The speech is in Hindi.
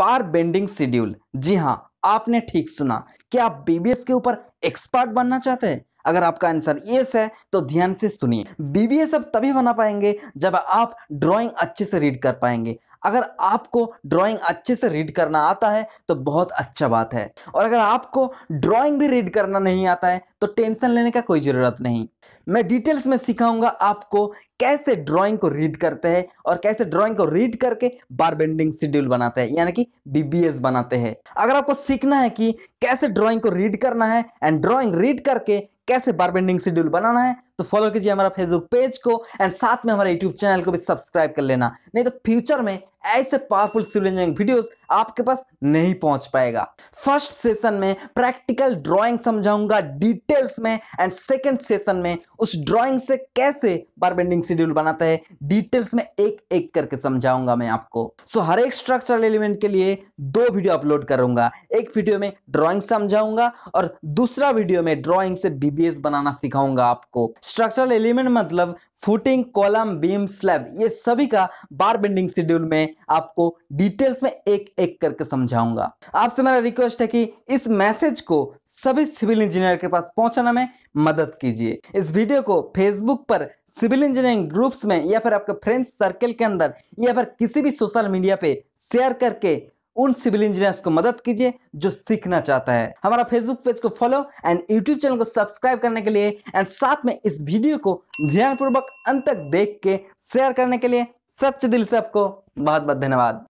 बार बेंडिंग शेड्यूल जी हाँ आपने ठीक सुना क्या आप बीबीएस के ऊपर एक्सपर्ट बनना चाहते हैं अगर आपका आंसर यस है तो ध्यान से सुनिए बीबीएस अब तभी बना पाएंगे जब आप ड्राइंग अच्छे से रीड कर पाएंगे अगर आपको ड्राइंग अच्छे से रीड करना आता है तो बहुत अच्छा बात है और अगर आपको ड्राइंग भी रीड करना नहीं आता है तो टेंशन लेने का कोई ज़रूरत नहीं मैं डिटेल्स में सिखाऊंगा आपको कैसे ड्राइंग को रीड करते हैं और कैसे ड्राइंग को रीड करके बार बेंडिंग शेड्यूल बनाते हैं यानी कि बीबीएस बनाते हैं अगर आपको सीखना है कि कैसे ड्राइंग को रीड करना है एंड ड्राइंग रीड करके कैसे बार बेंडिंग शेड्यूल बनाना है तो फॉलो कीजिए हमारा फेसबुक पेज को एंड साथ में हमारे यूट्यूब चैनल को भी सब्सक्राइब कर लेना नहीं तो फ्यूचर में ऐसे पावरफुल सिविल इंजीनियरिंग वीडियोस आपके पास नहीं पहुंच पाएगा फर्स्ट सेशन में प्रैक्टिकल ड्राइंग समझाऊंगा डिटेल्स में एंड सेकंड सेशन में उस ड्राइंग से कैसे बारबेंडिंग शेड्यूल बनाता है डिटेल्स में एक एक करके समझाऊंगा मैं आपको सो so, हर एक स्ट्रक्चरल एलिमेंट के लिए दो वीडियो अपलोड करूंगा एक वीडियो में ड्रॉइंग समझाऊंगा और दूसरा वीडियो में ड्रॉइंग से बीबीएस बनाना सिखाऊंगा आपको स्ट्रक्चरल एलिमेंट मतलब फुटिंग कॉलम बीम स्लैब ये सभी का बार बेंडिंग शेड्यूल में आपको डिटेल्स में एक एक करके समझाऊंगा आपसे मेरा रिक्वेस्ट है कि इस मैसेज को सभी सिविल इंजीनियर के पास पहुंचाना में मदद कीजिए इस वीडियो को फेसबुक पर सिविल इंजीनियरिंग ग्रुप्स में या फिर आपके फ्रेंड्स सर्कल के अंदर या फिर किसी भी सोशल मीडिया पे शेयर करके उन सिविल इंजीनियर्स को मदद कीजिए जो सीखना चाहता है हमारा फेसबुक पेज को फॉलो एंड यूट्यूब चैनल को सब्सक्राइब करने के लिए एंड साथ में इस वीडियो को ध्यानपूर्वक अंत तक देख के शेयर करने के लिए सच्चे दिल से आपको बहुत बहुत धन्यवाद